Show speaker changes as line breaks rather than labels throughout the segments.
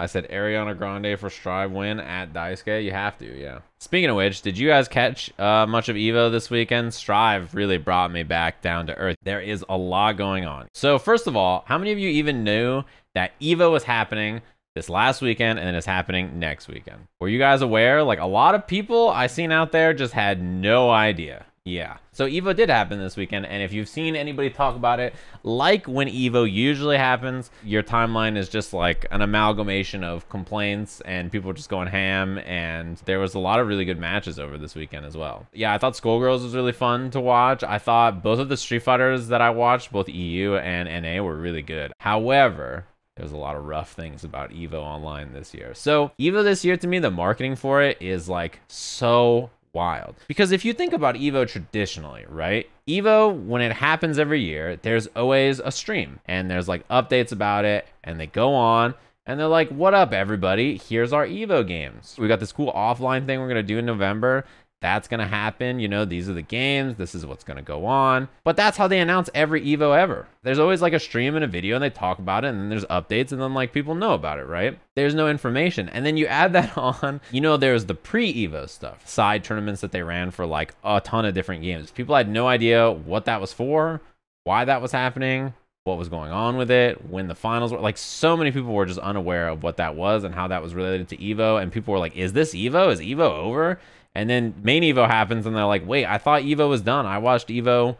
I said Ariana Grande for Strive win at Daisuke. You have to, yeah. Speaking of which, did you guys catch uh, much of Evo this weekend? Strive really brought me back down to earth. There is a lot going on. So first of all, how many of you even knew that Evo was happening this last weekend and it's happening next weekend? Were you guys aware? Like a lot of people I seen out there just had no idea. Yeah. So Evo did happen this weekend, and if you've seen anybody talk about it, like when Evo usually happens, your timeline is just like an amalgamation of complaints and people just going ham, and there was a lot of really good matches over this weekend as well. Yeah, I thought Skullgirls was really fun to watch. I thought both of the Street Fighters that I watched, both EU and NA, were really good. However, there's a lot of rough things about Evo Online this year. So Evo this year, to me, the marketing for it is like so wild. Because if you think about Evo traditionally, right? Evo, when it happens every year, there's always a stream and there's like updates about it and they go on and they're like, what up, everybody? Here's our Evo games. We got this cool offline thing we're going to do in November that's going to happen. You know, these are the games. This is what's going to go on. But that's how they announce every Evo ever. There's always like a stream and a video and they talk about it and then there's updates and then like people know about it, right? There's no information. And then you add that on, you know, there's the pre Evo stuff, side tournaments that they ran for like a ton of different games. People had no idea what that was for, why that was happening. What was going on with it? When the finals were like, so many people were just unaware of what that was and how that was related to Evo. And people were like, Is this Evo? Is Evo over? And then main Evo happens, and they're like, wait, I thought Evo was done. I watched Evo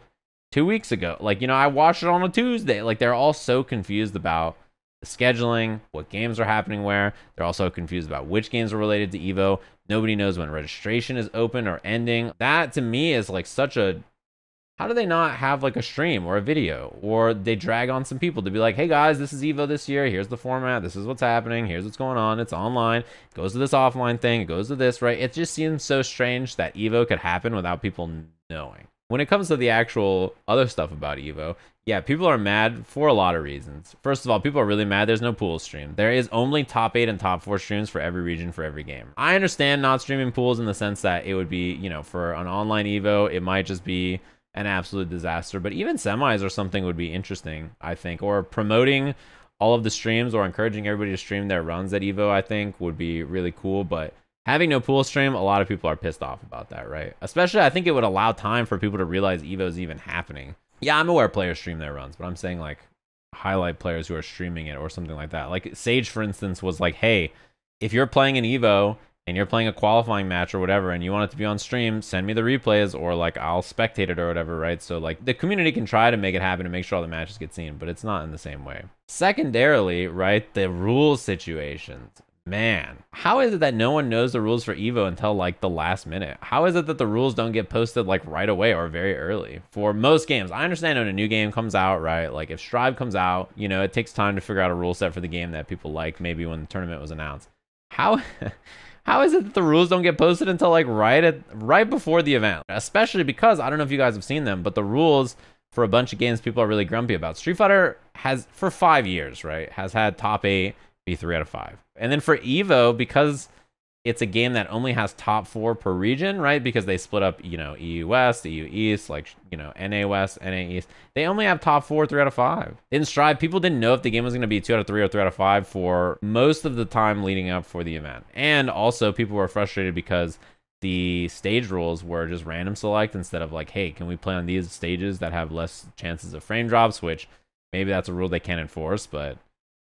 two weeks ago. Like, you know, I watched it on a Tuesday. Like, they're all so confused about the scheduling, what games are happening where. They're also confused about which games are related to Evo. Nobody knows when registration is open or ending. That to me is like such a how do they not have like a stream or a video or they drag on some people to be like, hey guys, this is Evo this year. Here's the format. This is what's happening. Here's what's going on. It's online. It goes to this offline thing. It goes to this, right? It just seems so strange that Evo could happen without people knowing. When it comes to the actual other stuff about Evo, yeah, people are mad for a lot of reasons. First of all, people are really mad there's no pool stream. There is only top eight and top four streams for every region for every game. I understand not streaming pools in the sense that it would be, you know, for an online Evo, it might just be an absolute disaster. But even semis or something would be interesting, I think. Or promoting all of the streams or encouraging everybody to stream their runs at Evo, I think would be really cool. But having no pool stream, a lot of people are pissed off about that, right? Especially, I think it would allow time for people to realize Evo's even happening. Yeah, I'm aware players stream their runs, but I'm saying like highlight players who are streaming it or something like that. Like Sage, for instance, was like, hey, if you're playing an Evo and you're playing a qualifying match or whatever and you want it to be on stream send me the replays or like i'll spectate it or whatever right so like the community can try to make it happen to make sure all the matches get seen but it's not in the same way secondarily right the rule situations man how is it that no one knows the rules for evo until like the last minute how is it that the rules don't get posted like right away or very early for most games i understand when a new game comes out right like if strive comes out you know it takes time to figure out a rule set for the game that people like maybe when the tournament was announced how How is it that the rules don't get posted until like right at right before the event? Especially because I don't know if you guys have seen them, but the rules for a bunch of games people are really grumpy about. Street Fighter has for five years, right, has had top eight be three out of five, and then for Evo because it's a game that only has top four per region, right? Because they split up, you know, EU West, EU East, like, you know, NA West, NA East. They only have top four, three out of five. In Strive, people didn't know if the game was going to be two out of three or three out of five for most of the time leading up for the event. And also, people were frustrated because the stage rules were just random select instead of like, hey, can we play on these stages that have less chances of frame drops, which maybe that's a rule they can't enforce, but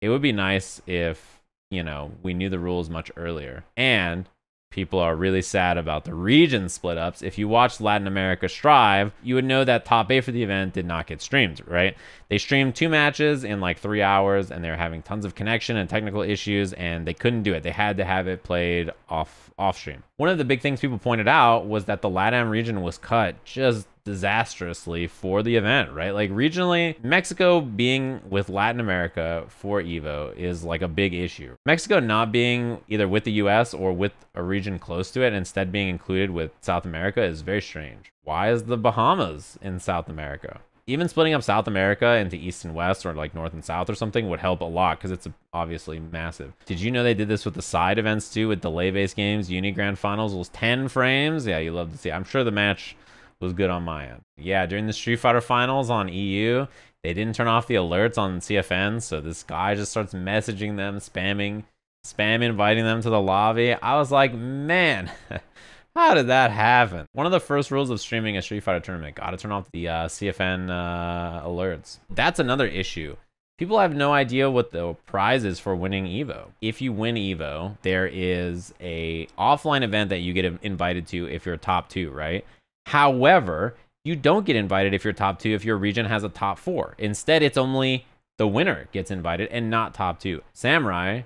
it would be nice if you know, we knew the rules much earlier. And people are really sad about the region split ups. If you watch Latin America Strive, you would know that top eight for the event did not get streamed, right? They streamed two matches in like three hours and they were having tons of connection and technical issues and they couldn't do it. They had to have it played off off stream. One of the big things people pointed out was that the LATAM region was cut just disastrously for the event, right? Like regionally, Mexico being with Latin America for Evo is like a big issue. Mexico not being either with the US or with a region close to it, instead being included with South America is very strange. Why is the Bahamas in South America? Even splitting up South America into East and West or like North and South or something would help a lot because it's obviously massive. Did you know they did this with the side events too with delay based games? Uni Grand Finals was 10 frames. Yeah, you love to see. I'm sure the match was good on my end. Yeah, during the Street Fighter finals on EU, they didn't turn off the alerts on CFN, so this guy just starts messaging them, spamming, spam inviting them to the lobby. I was like, man, how did that happen? One of the first rules of streaming a Street Fighter tournament, gotta turn off the uh, CFN uh, alerts. That's another issue. People have no idea what the prize is for winning Evo. If you win Evo, there is a offline event that you get invited to if you're top two, right? However, you don't get invited if you're top two, if your region has a top four. Instead, it's only the winner gets invited and not top two. Samurai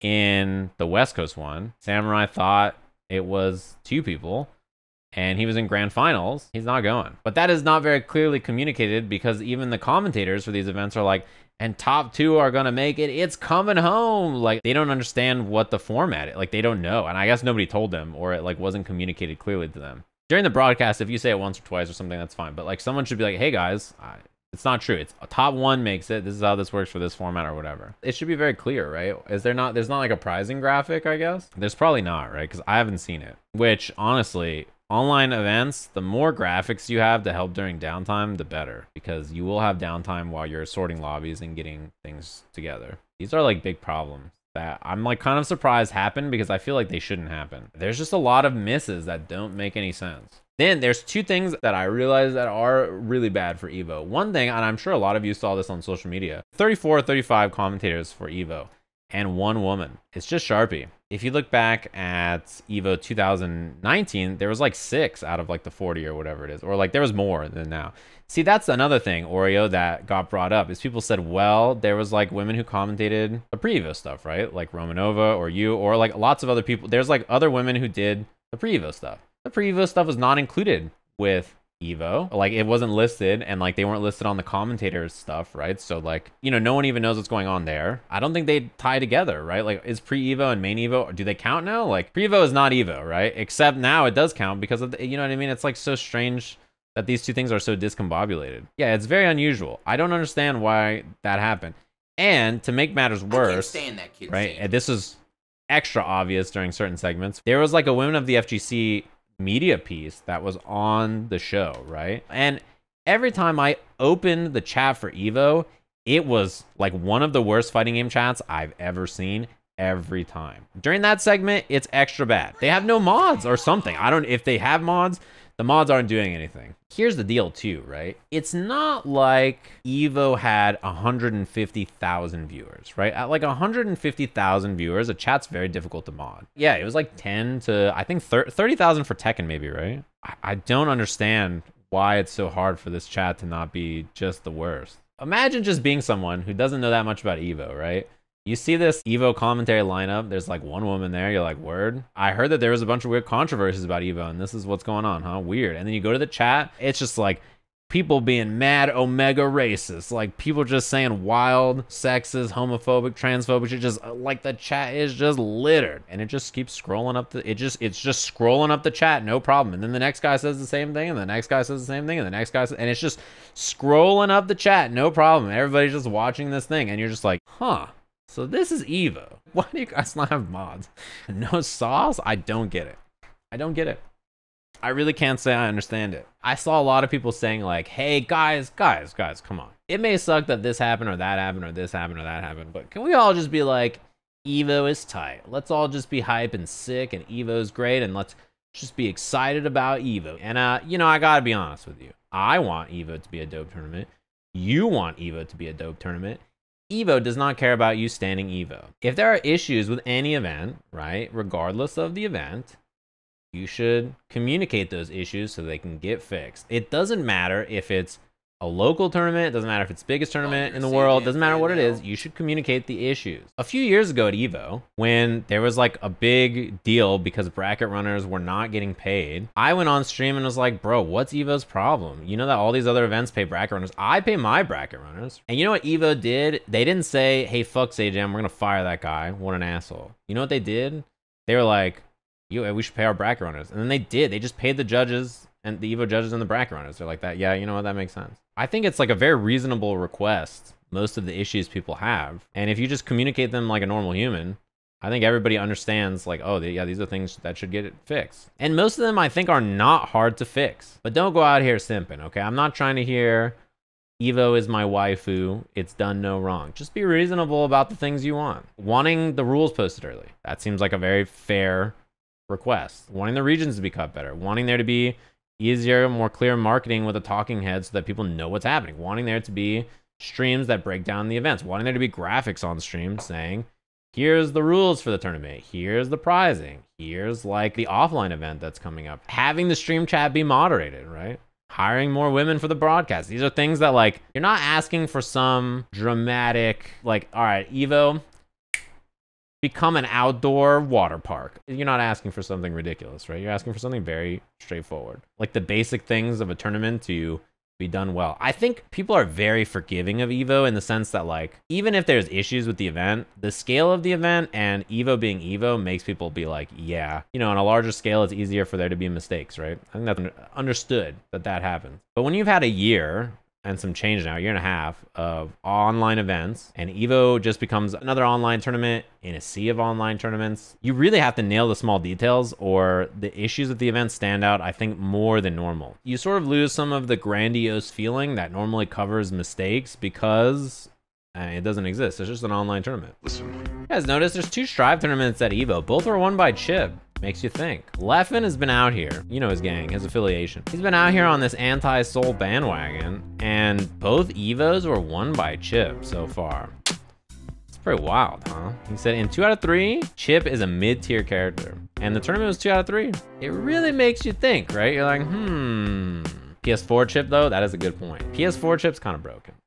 in the West Coast one, Samurai thought it was two people and he was in grand finals. He's not going. But that is not very clearly communicated because even the commentators for these events are like, and top two are going to make it. It's coming home. Like they don't understand what the format is. Like they don't know. And I guess nobody told them or it like wasn't communicated clearly to them during the broadcast, if you say it once or twice or something, that's fine. But like someone should be like, hey guys, I, it's not true. It's top one makes it. This is how this works for this format or whatever. It should be very clear, right? Is there not, there's not like a pricing graphic, I guess? There's probably not, right? Because I haven't seen it, which honestly, online events, the more graphics you have to help during downtime, the better because you will have downtime while you're sorting lobbies and getting things together. These are like big problems that I'm like kind of surprised happened because I feel like they shouldn't happen. There's just a lot of misses that don't make any sense. Then there's two things that I realize that are really bad for Evo. One thing, and I'm sure a lot of you saw this on social media, 34 35 commentators for Evo and one woman. It's just Sharpie. If you look back at Evo 2019, there was like six out of like the 40 or whatever it is, or like there was more than now. See, that's another thing, Oreo, that got brought up is people said, well, there was like women who commentated the Evo stuff, right? Like Romanova or you, or like lots of other people. There's like other women who did the Evo stuff. The Evo stuff was not included with Evo. Like it wasn't listed and like they weren't listed on the commentators stuff, right? So like, you know, no one even knows what's going on there. I don't think they tie together, right? Like is pre-Evo and main Evo, do they count now? Like pre-Evo is not Evo, right? Except now it does count because of the, you know what I mean? It's like so strange that these two things are so discombobulated. Yeah, it's very unusual. I don't understand why that happened. And to make matters worse, right? Saying. And this is extra obvious during certain segments. There was like a women of the FGC media piece that was on the show, right? And every time I opened the chat for Evo, it was like one of the worst fighting game chats I've ever seen every time. During that segment, it's extra bad. They have no mods or something. I don't if they have mods, the mods aren't doing anything. Here's the deal too, right? It's not like Evo had 150,000 viewers, right? At like 150,000 viewers, a chat's very difficult to mod. Yeah, it was like 10 to, I think 30,000 for Tekken maybe, right? I, I don't understand why it's so hard for this chat to not be just the worst. Imagine just being someone who doesn't know that much about Evo, right? You see this Evo commentary lineup. There's like one woman there. You're like, word. I heard that there was a bunch of weird controversies about Evo, and this is what's going on, huh? Weird. And then you go to the chat. It's just like people being mad omega racist like people just saying wild sexist homophobic transphobic It's just uh, like the chat is just littered and it just keeps scrolling up the it just it's just scrolling up the chat no problem and then the next guy says the same thing and the next guy says the same thing and the next guy says, and it's just scrolling up the chat no problem everybody's just watching this thing and you're just like huh so this is Evo. Why do you guys not have mods? No sauce? I don't get it. I don't get it. I really can't say I understand it. I saw a lot of people saying like, hey guys, guys, guys, come on. It may suck that this happened or that happened or this happened or that happened, but can we all just be like, Evo is tight. Let's all just be hype and sick and Evo's great and let's just be excited about Evo. And uh, you know, I gotta be honest with you. I want Evo to be a dope tournament. You want Evo to be a dope tournament. Evo does not care about you standing Evo. If there are issues with any event, right, regardless of the event, you should communicate those issues so they can get fixed. It doesn't matter if it's a local tournament, doesn't matter if it's biggest tournament in the world, doesn't matter what it is, you should communicate the issues. A few years ago at Evo, when there was like a big deal because bracket runners were not getting paid, I went on stream and was like, bro, what's Evo's problem? You know that all these other events pay bracket runners. I pay my bracket runners. And you know what Evo did? They didn't say, hey, fuck Sajam, we're gonna fire that guy. What an asshole. You know what they did? They were like, "You, we should pay our bracket runners. And then they did. They just paid the judges and the Evo judges and the bracket runners. They're like that. Yeah, you know what? That makes sense. I think it's like a very reasonable request. Most of the issues people have, and if you just communicate them like a normal human, I think everybody understands like, oh, yeah, these are things that should get it fixed. And most of them I think are not hard to fix. But don't go out here simping, okay? I'm not trying to hear Evo is my waifu. It's done no wrong. Just be reasonable about the things you want. Wanting the rules posted early. That seems like a very fair request. Wanting the regions to be cut better. Wanting there to be easier, more clear marketing with a talking head so that people know what's happening. Wanting there to be streams that break down the events, wanting there to be graphics on stream saying, here's the rules for the tournament, here's the prizing, here's like the offline event that's coming up. Having the stream chat be moderated, right? Hiring more women for the broadcast. These are things that, like, you're not asking for some dramatic, like, all right, Evo, become an outdoor water park. You're not asking for something ridiculous, right? You're asking for something very straightforward. Like the basic things of a tournament to be done well. I think people are very forgiving of Evo in the sense that like even if there's issues with the event, the scale of the event and Evo being Evo makes people be like, yeah, you know, on a larger scale it's easier for there to be mistakes, right? I think that's understood that that happens. But when you've had a year and some change now, a year and a half of online events. And Evo just becomes another online tournament in a sea of online tournaments. You really have to nail the small details or the issues of the event stand out, I think, more than normal. You sort of lose some of the grandiose feeling that normally covers mistakes because I mean, it doesn't exist. It's just an online tournament. Listen. You guys notice there's two Strive tournaments at EVO. Both were won by Chib. Makes you think. Leffen has been out here. You know his gang, his affiliation. He's been out here on this anti-soul bandwagon, and both Evos were won by Chip so far. It's pretty wild, huh? He said in two out of three, Chip is a mid-tier character. And the tournament was two out of three. It really makes you think, right? You're like, hmm. PS4 chip though, that is a good point. PS4 chip's kind of broken.